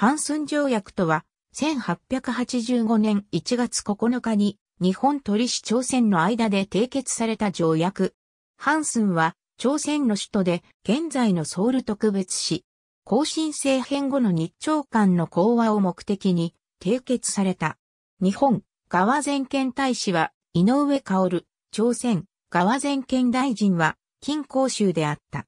ハンスン条約とは、1885年1月9日に日本取李朝鮮の間で締結された条約。ハンスンは朝鮮の首都で現在のソウル特別市、後進政変後の日朝間の講和を目的に締結された。日本、側全権大使は井上薫、朝鮮、側全権大臣は金光州であった。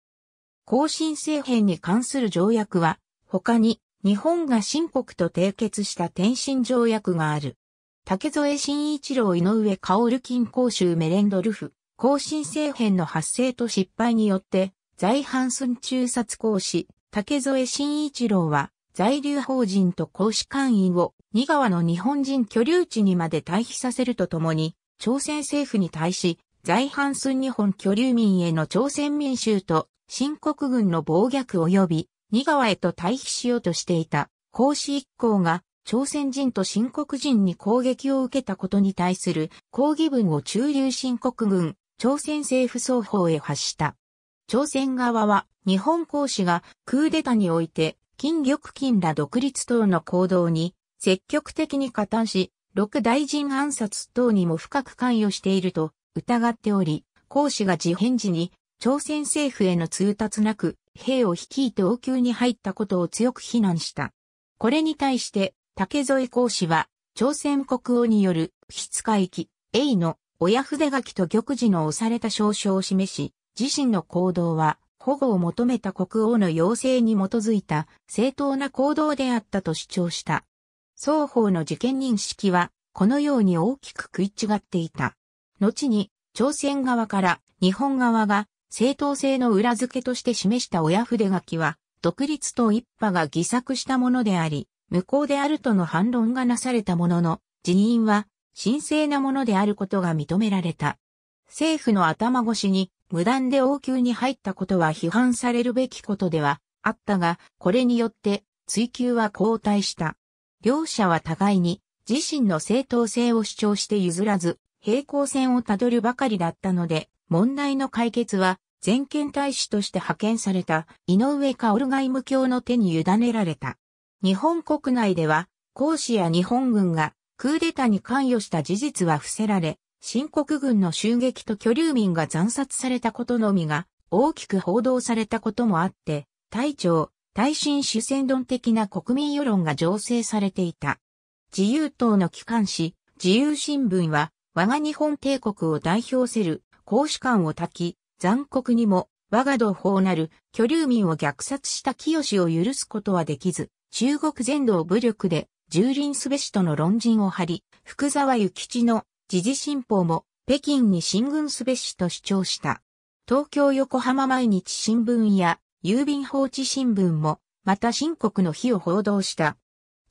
後進政変に関する条約は他に日本が新国と締結した天津条約がある。竹添新一郎井上薫金公衆メレンドルフ、後進政変の発生と失敗によって、在阪寸中殺公使、竹添新一郎は、在留法人と公使官員を、二川の日本人居留地にまで退避させるとともに、朝鮮政府に対し、在阪寸日本居留民への朝鮮民衆と、新国軍の暴虐及び二川へと退避しようとしていた、孔子一行が、朝鮮人と新国人に攻撃を受けたことに対する抗議文を駐留新国軍、朝鮮政府双方へ発した。朝鮮側は、日本公使がクーデタにおいて、金玉金ら独立等の行動に積極的に加担し、六大臣暗殺等にも深く関与していると疑っており、公使が事変時に朝鮮政府への通達なく兵を率いて王宮に入ったことを強く非難した。これに対して、竹添公使は、朝鮮国王による不筆回帰、永の親筆書きと玉璽の押された証書を示し、自身の行動は保護を求めた国王の要請に基づいた正当な行動であったと主張した。双方の事件認識はこのように大きく食い違っていた。後に朝鮮側から日本側が正当性の裏付けとして示した親筆書きは、独立と一派が偽作したものであり、無効であるとの反論がなされたものの、辞任は神聖なものであることが認められた。政府の頭越しに無断で王宮に入ったことは批判されるべきことではあったが、これによって追及は後退した。両者は互いに自身の正当性を主張して譲らず、平行線をたどるばかりだったので、問題の解決は、全権大使として派遣された井上薫外務卿の手に委ねられた。日本国内では、講師や日本軍がクーデタに関与した事実は伏せられ、新国軍の襲撃と居留民が惨殺されたことのみが大きく報道されたこともあって、隊長、耐震主戦論的な国民世論が醸成されていた。自由党の機関紙、自由新聞は、我が日本帝国を代表せる公主官を焚き、残酷にも我が同胞なる居留民を虐殺した清を許すことはできず、中国全土を武力で蹂躙すべしとの論陣を張り、福沢諭吉の時事新報も北京に進軍すべしと主張した。東京横浜毎日新聞や郵便放置新聞もまた新国の日を報道した。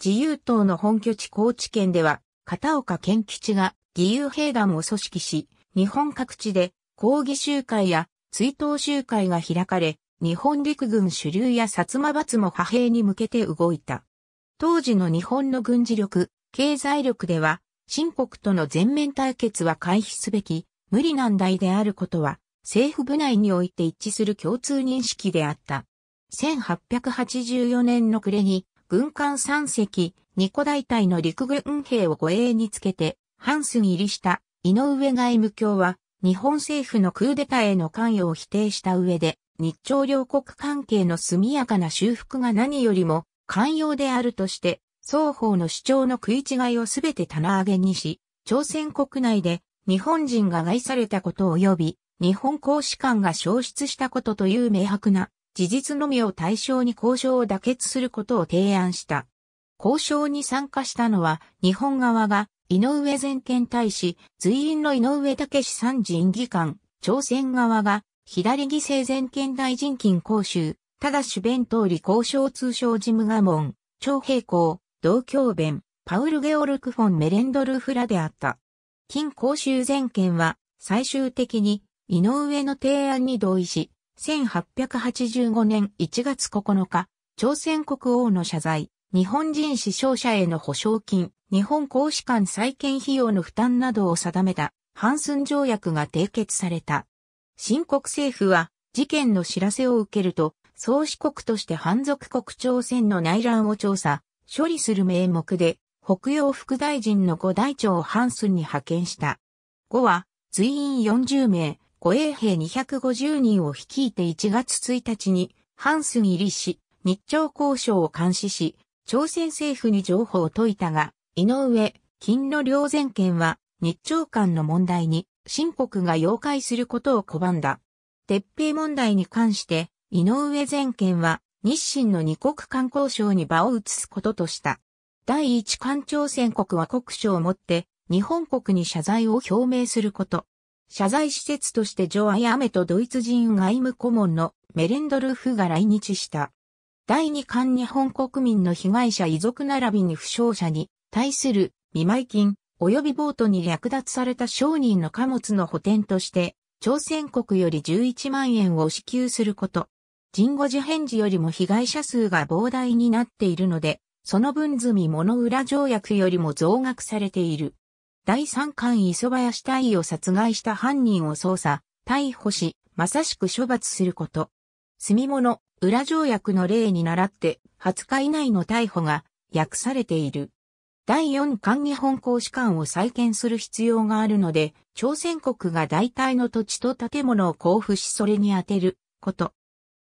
自由党の本拠地高知県では片岡健吉が義勇兵団を組織し、日本各地で抗議集会や追悼集会が開かれ、日本陸軍主流や薩摩閥も派兵に向けて動いた。当時の日本の軍事力、経済力では、新国との全面対決は回避すべき、無理難題であることは、政府部内において一致する共通認識であった。1884年の暮れに、軍艦3隻、2個大隊の陸軍兵を護衛につけて、ハンスに入りした井上外務卿は、日本政府のクーデターへの関与を否定した上で、日朝両国関係の速やかな修復が何よりも寛容であるとして、双方の主張の食い違いをすべて棚上げにし、朝鮮国内で日本人が害されたこと及び、日本公使館が消失したことという明白な事実のみを対象に交渉を妥結することを提案した。交渉に参加したのは日本側が井上全権大使、随院の井上武参人議官、朝鮮側が、左犠牲全権大臣金公衆、ただし弁通り交渉通商事務賀門、長平行、同教弁、パウル・ゲオルク・フォン・メレンドルフラであった。金公衆全権は、最終的に、井上の提案に同意し、1885年1月9日、朝鮮国王の謝罪、日本人死傷者への保証金、日本公使館再建費用の負担などを定めた、ハンスン条約が締結された。新国政府は、事件の知らせを受けると、創始国として反属国朝鮮の内乱を調査、処理する名目で、北洋副大臣の五大長をハンスンに派遣した。五は、随員40名、護衛兵250人を率いて1月1日に、ハンスン入りし、日朝交渉を監視し、朝鮮政府に情報を解いたが、井上、金の両前権は、日朝間の問題に、新国が要解することを拒んだ。鉄平問題に関して、井上前権は、日清の二国間交渉に場を移すこととした。第一間朝鮮国は国書をもって、日本国に謝罪を表明すること。謝罪施設としてジョアヤメとドイツ人外務顧問のメレンドルフが来日した。第二間、日本国民の被害者遺族並びに負傷者に対する見舞金、及びボートに略奪された商人の貨物の補填として、朝鮮国より11万円を支給すること。人語事変時よりも被害者数が膨大になっているので、その分済み物裏条約よりも増額されている。第三巻磯林大尉を殺害した犯人を捜査、逮捕し、まさしく処罰すること。住物、裏条約の例に倣って、20日以内の逮捕が、訳されている。第4管日本公使館を再建する必要があるので、朝鮮国が大体の土地と建物を交付しそれに充てること。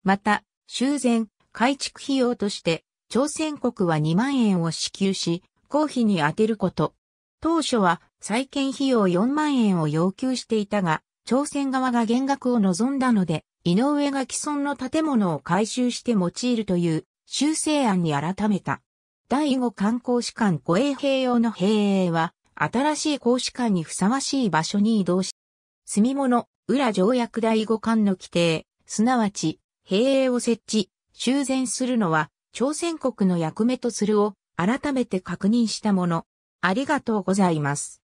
また、修繕、改築費用として、朝鮮国は2万円を支給し、公費に充てること。当初は再建費用4万円を要求していたが、朝鮮側が減額を望んだので、井上が既存の建物を改修して用いるという修正案に改めた。第五艦公使館護衛兵用の兵営は、新しい公使館にふさわしい場所に移動し、住物、裏条約第五艦の規定、すなわち、兵営を設置、修繕するのは、朝鮮国の役目とするを、改めて確認したもの。ありがとうございます。